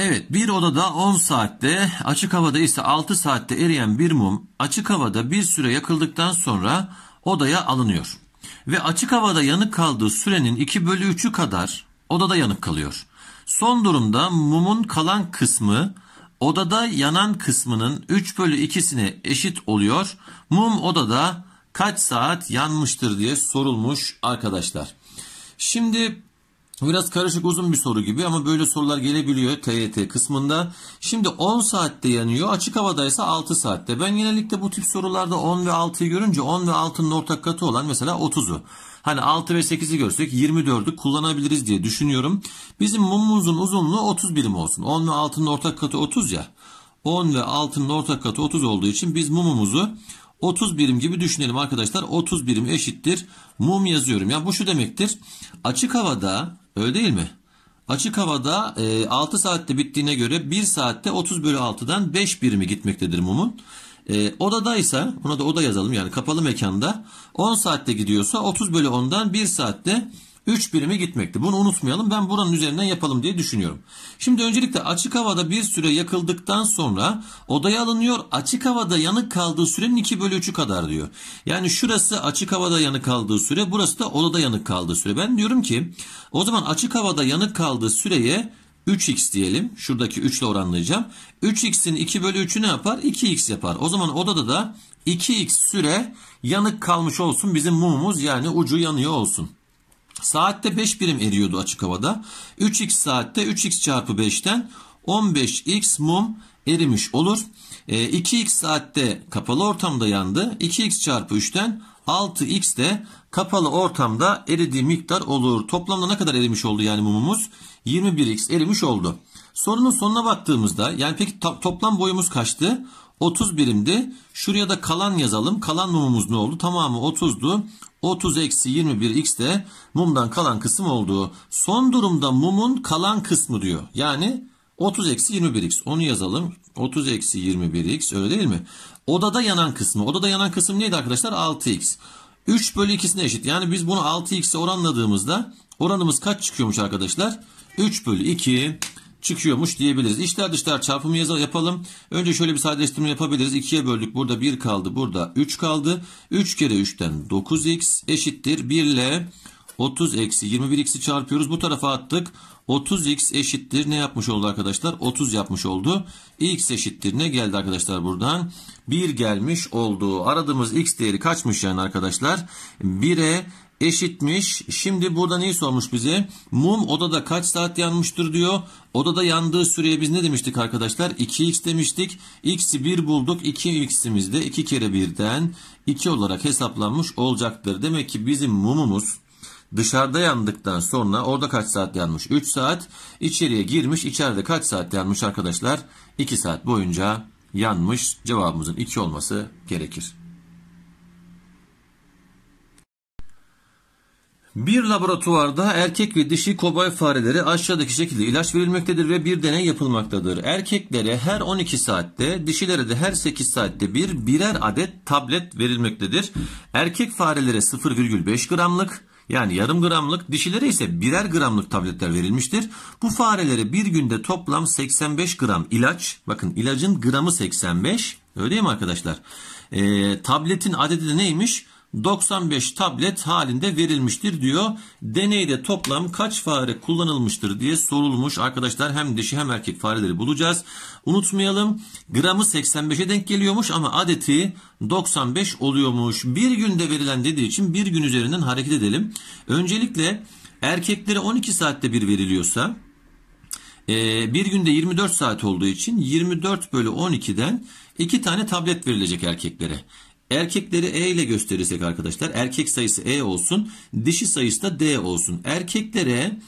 Evet bir odada 10 saatte açık havada ise 6 saatte eriyen bir mum açık havada bir süre yakıldıktan sonra odaya alınıyor. Ve açık havada yanık kaldığı sürenin 2 bölü 3'ü kadar odada yanık kalıyor. Son durumda mumun kalan kısmı odada yanan kısmının 3 bölü 2'sine eşit oluyor. Mum odada kaç saat yanmıştır diye sorulmuş arkadaşlar. Şimdi Biraz karışık uzun bir soru gibi ama böyle sorular gelebiliyor TYT kısmında. Şimdi 10 saatte yanıyor. Açık havadaysa 6 saatte. Ben genellikle bu tip sorularda 10 ve 6'yı görünce 10 ve 6'nın ortak katı olan mesela 30'u. Hani 6 ve 8'i görsek 24'ü kullanabiliriz diye düşünüyorum. Bizim mumumuzun uzunluğu 30 birim olsun. 10 ve 6'nın ortak katı 30 ya. 10 ve 6'nın ortak katı 30 olduğu için biz mumumuzu 30 birim gibi düşünelim arkadaşlar. 30 birim eşittir mum yazıyorum. Ya bu şu demektir. Açık havada Öyle değil mi? Açık havada e, 6 saatte bittiğine göre 1 saatte 30 bölü 6'dan 5 birimi gitmektedir mumun. E, odada ise ona da oda yazalım yani kapalı mekanda 10 saatte gidiyorsa 30 bölü 10'dan 1 saatte 3 birime gitmekte. Bunu unutmayalım. Ben buranın üzerinden yapalım diye düşünüyorum. Şimdi öncelikle açık havada bir süre yakıldıktan sonra odaya alınıyor. Açık havada yanık kaldığı sürenin 2 bölü 3'ü kadar diyor. Yani şurası açık havada yanık kaldığı süre burası da odada yanık kaldığı süre. Ben diyorum ki o zaman açık havada yanık kaldığı süreye 3x diyelim. Şuradaki 3 ile oranlayacağım. 3x'in 2 bölü 3'ü ne yapar? 2x yapar. O zaman odada da 2x süre yanık kalmış olsun. Bizim mumumuz yani ucu yanıyor olsun. Saatte 5 birim eriyordu açık havada. 3x saatte 3x çarpı 5'ten 15x mum erimiş olur. 2x e, saatte kapalı ortamda yandı. 2x çarpı 3'ten 6x de kapalı ortamda eridiği miktar olur. Toplamda ne kadar erimiş oldu yani mumumuz? 21x erimiş oldu. Sorunun sonuna baktığımızda yani peki toplam boyumuz kaçtı? 30 birimdi. Şuraya da kalan yazalım. Kalan mumumuz ne oldu? Tamamı 30'du. 30 eksi 21 x de mumdan kalan kısım olduğu. Son durumda mumun kalan kısmı diyor. Yani 30 eksi 21 x onu yazalım. 30 eksi 21 x öyle değil mi? Odada yanan kısmı. Odada yanan kısım neydi arkadaşlar? 6 x. 3 bölü 2'sine eşit. Yani biz bunu 6x'e oranladığımızda oranımız kaç çıkıyormuş arkadaşlar? 3 bölü 2 çıkıyormuş diyebiliriz. İşler dışlar çarpımı yazalım yapalım. Önce şöyle bir sadeleştirme yapabiliriz. 2'ye böldük. Burada 1 kaldı. Burada 3 kaldı. 3 kere 3'ten 9x eşittir. 1 ile 30 eksi 21x'i çarpıyoruz. Bu tarafa attık. 30x eşittir. Ne yapmış oldu arkadaşlar? 30 yapmış oldu. x eşittir. Ne geldi arkadaşlar buradan? 1 gelmiş oldu. Aradığımız x değeri kaçmış yani arkadaşlar? 1'e eşitmiş. Şimdi burada neyi sormuş bize? Mum odada kaç saat yanmıştır diyor. Odada yandığı süreye biz ne demiştik arkadaşlar? 2x demiştik. x'i 1 bulduk. 2x'imiz de 2 kere 1'den 2 olarak hesaplanmış olacaktır. Demek ki bizim mumumuz dışarıda yandıktan sonra orada kaç saat yanmış? 3 saat. İçeriye girmiş. İçeride kaç saat yanmış arkadaşlar? 2 saat boyunca yanmış. Cevabımızın 2 olması gerekir. Bir laboratuvarda erkek ve dişi kobay fareleri aşağıdaki şekilde ilaç verilmektedir ve bir deney yapılmaktadır. Erkeklere her 12 saatte, dişilere de her 8 saatte bir birer adet tablet verilmektedir. Erkek farelere 0,5 gramlık yani yarım gramlık, dişilere ise birer gramlık tabletler verilmiştir. Bu farelere bir günde toplam 85 gram ilaç, bakın ilacın gramı 85, öyle değil mi arkadaşlar? E, tabletin adedi de neymiş? 95 tablet halinde verilmiştir diyor. Deneyde toplam kaç fare kullanılmıştır diye sorulmuş. Arkadaşlar hem dişi hem erkek fareleri bulacağız. Unutmayalım gramı 85'e denk geliyormuş ama adeti 95 oluyormuş. Bir günde verilen dediği için bir gün üzerinden hareket edelim. Öncelikle erkeklere 12 saatte bir veriliyorsa e, bir günde 24 saat olduğu için 24 bölü 12'den 2 tane tablet verilecek erkeklere. Erkekleri E ile gösterirsek arkadaşlar erkek sayısı E olsun dişi sayısı da D olsun. Erkeklere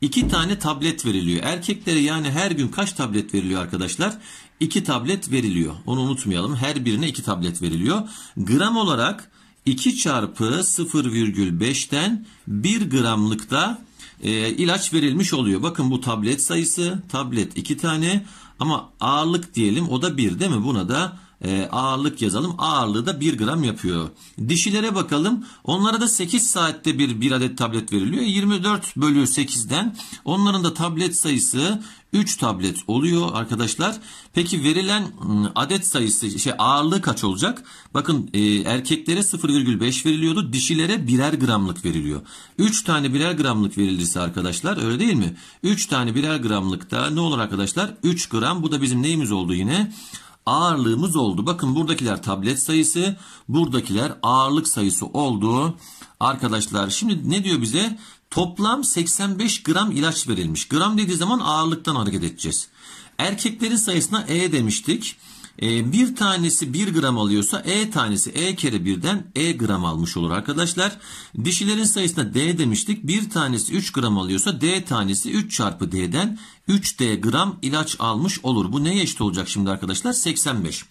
iki tane tablet veriliyor. Erkeklere yani her gün kaç tablet veriliyor arkadaşlar? İki tablet veriliyor. Onu unutmayalım. Her birine iki tablet veriliyor. Gram olarak 2 çarpı 0,5'ten 1 gramlıkta e, ilaç verilmiş oluyor. Bakın bu tablet sayısı. Tablet 2 tane ama ağırlık diyelim o da 1 değil mi? Buna da e, ağırlık yazalım. Ağırlığı da 1 gram yapıyor. Dişilere bakalım. Onlara da 8 saatte bir, bir adet tablet veriliyor. 24 bölü 8'den onların da tablet sayısı 3 tablet oluyor arkadaşlar. Peki verilen ıı, adet sayısı şey ağırlığı kaç olacak? Bakın e, erkeklere 0,5 veriliyordu. Dişilere birer gramlık veriliyor. 3 tane birer gramlık verilirse arkadaşlar öyle değil mi? 3 tane birer gramlıkta ne olur arkadaşlar? 3 gram bu da bizim neyimiz oldu yine? ağırlığımız oldu. Bakın buradakiler tablet sayısı, buradakiler ağırlık sayısı oldu. Arkadaşlar şimdi ne diyor bize? Toplam 85 gram ilaç verilmiş. Gram dediği zaman ağırlıktan hareket edeceğiz. Erkeklerin sayısına E demiştik. Ee, bir tanesi 1 gram alıyorsa E tanesi E kere birden E gram almış olur arkadaşlar. Dişilerin sayısına D demiştik. Bir tanesi 3 gram alıyorsa D tanesi 3 çarpı D'den 3D gram ilaç almış olur. Bu neye eşit olacak şimdi arkadaşlar? 85.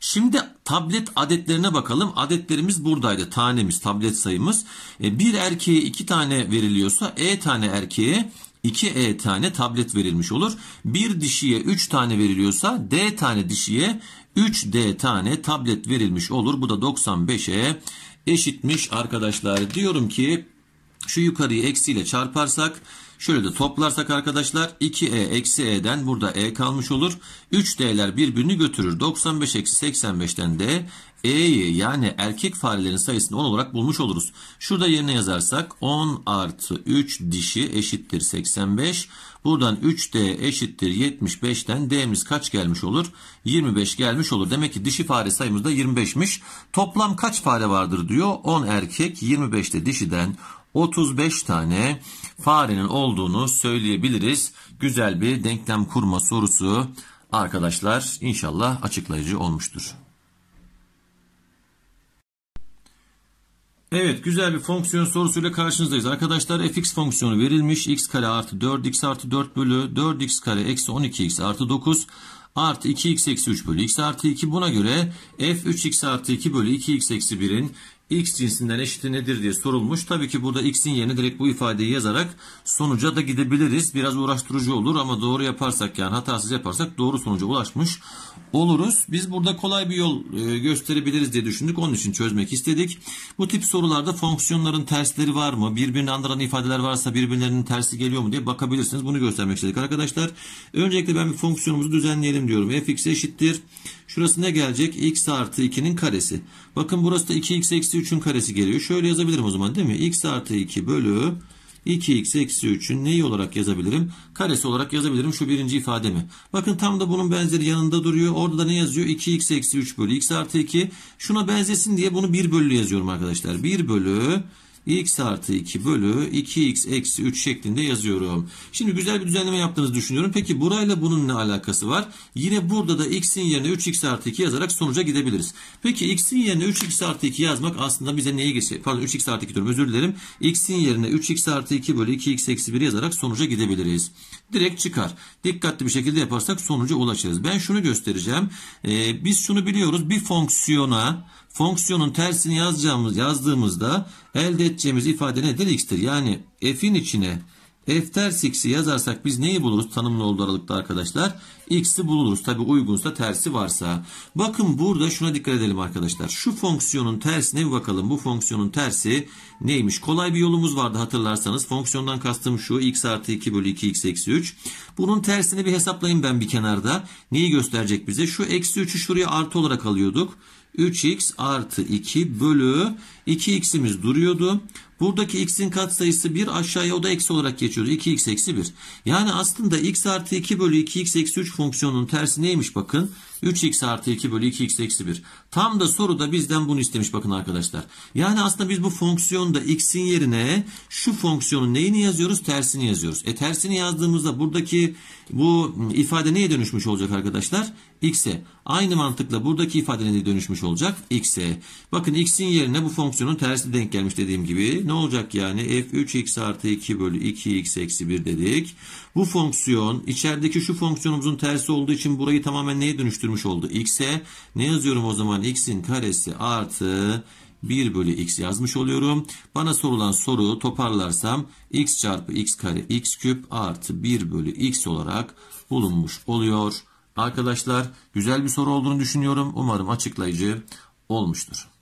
Şimdi tablet adetlerine bakalım. Adetlerimiz buradaydı. Tanemiz, tablet sayımız. E, bir erkeğe 2 tane veriliyorsa E tane erkeğe 2E tane tablet verilmiş olur. Bir dişiye 3 tane veriliyorsa D tane dişiye 3D tane tablet verilmiş olur. Bu da 95'e eşitmiş arkadaşlar. Diyorum ki şu yukarıyı eksiyle çarparsak şöyle de toplarsak arkadaşlar 2e eksi e'den burada e kalmış olur. 3d'ler birbirini götürür. 95 eksi 85'ten de e'yi yani erkek farelerin sayısını 10 olarak bulmuş oluruz. Şurada yerine yazarsak 10 artı 3 dişi eşittir 85. Buradan 3d eşittir 75'ten d'miz kaç gelmiş olur? 25 gelmiş olur. Demek ki dişi fare sayımız da 25'miş. Toplam kaç fare vardır diyor. 10 erkek 25 de dişiden 35 tane farenin olduğunu söyleyebiliriz. Güzel bir denklem kurma sorusu arkadaşlar inşallah açıklayıcı olmuştur. Evet güzel bir fonksiyon sorusuyla karşınızdayız. Arkadaşlar fx fonksiyonu verilmiş. x kare artı 4x artı 4 bölü 4x kare eksi 12x artı 9 artı 2x eksi 3 bölü x artı 2 buna göre f 3x artı 2 bölü 2x eksi 1'in x cinsinden eşiti nedir diye sorulmuş. Tabii ki burada x'in yerine direkt bu ifadeyi yazarak sonuca da gidebiliriz. Biraz uğraştırıcı olur ama doğru yaparsak yani hatasız yaparsak doğru sonuca ulaşmış oluruz. Biz burada kolay bir yol e, gösterebiliriz diye düşündük. Onun için çözmek istedik. Bu tip sorularda fonksiyonların tersleri var mı? Birbirini andıran ifadeler varsa birbirlerinin tersi geliyor mu diye bakabilirsiniz. Bunu göstermek istedik arkadaşlar. Öncelikle ben bir fonksiyonumuzu düzenleyelim diyorum. fx eşittir. Şurası ne gelecek? x artı 2'nin karesi. Bakın burası da 2x eksi eksi 3'ün karesi geliyor. Şöyle yazabilirim o zaman değil mi? x artı 2 bölü 2x eksi 3'ün neyi olarak yazabilirim? Karesi olarak yazabilirim şu birinci ifade mi? Bakın tam da bunun benzeri yanında duruyor. Orada da ne yazıyor? 2x eksi 3 bölü x artı 2. Şuna benzesin diye bunu 1 bölü yazıyorum arkadaşlar. 1 bölü x artı 2 bölü 2x eksi 3 şeklinde yazıyorum. Şimdi güzel bir düzenleme yaptığınızı düşünüyorum. Peki burayla bunun ne alakası var? Yine burada da x'in yerine 3x artı 2 yazarak sonuca gidebiliriz. Peki x'in yerine 3x artı 2 yazmak aslında bize neye geçecek? Pardon 3x artı 2 diyorum özür dilerim. x'in yerine 3x artı 2 bölü 2x eksi 1 yazarak sonuca gidebiliriz direkt çıkar. Dikkatli bir şekilde yaparsak sonuca ulaşırız. Ben şunu göstereceğim. Ee, biz şunu biliyoruz. Bir fonksiyona fonksiyonun tersini yazacağımız yazdığımızda elde edeceğimiz ifade nedir? X'tir. Yani f'in içine f ters x'i yazarsak biz neyi buluruz? Tanımlı olduğu aralıkta arkadaşlar. x'i buluruz. Tabi uygunsa tersi varsa. Bakın burada şuna dikkat edelim arkadaşlar. Şu fonksiyonun tersine bir bakalım. Bu fonksiyonun tersi neymiş? Kolay bir yolumuz vardı hatırlarsanız. Fonksiyondan kastım şu. x artı 2 bölü 2 x eksi 3. Bunun tersini bir hesaplayayım ben bir kenarda. Neyi gösterecek bize? Şu eksi 3'ü şuraya artı olarak alıyorduk. 3x artı 2 bölü 2x'imiz duruyordu. Buradaki x'in katsayısı 1 aşağıya o da eksi olarak geçiyor. 2x eksi 1. Yani aslında x artı 2 bölü 2x eksi 3 fonksiyonunun tersi neymiş bakın. 3x artı 2 bölü 2x eksi 1. Tam da soruda bizden bunu istemiş bakın arkadaşlar. Yani aslında biz bu fonksiyonda x'in yerine şu fonksiyonun neyini yazıyoruz? Tersini yazıyoruz. E tersini yazdığımızda buradaki bu ifade neye dönüşmüş olacak arkadaşlar? x'e. Aynı mantıkla buradaki ifade neye dönüşmüş olacak? x'e. Bakın x'in yerine bu fonksiyonun tersi denk gelmiş dediğim gibi ne olacak yani? f3x artı 2 bölü 2x eksi 1 dedik. Bu fonksiyon içerideki şu fonksiyonumuzun tersi olduğu için burayı tamamen neye dönüştürmüş oldu? x'e. Ne yazıyorum o zaman? x'in karesi artı 1 bölü x yazmış oluyorum. Bana sorulan soru toparlarsam x çarpı x kare x küp artı 1 bölü x olarak bulunmuş oluyor. Arkadaşlar güzel bir soru olduğunu düşünüyorum. Umarım açıklayıcı olmuştur.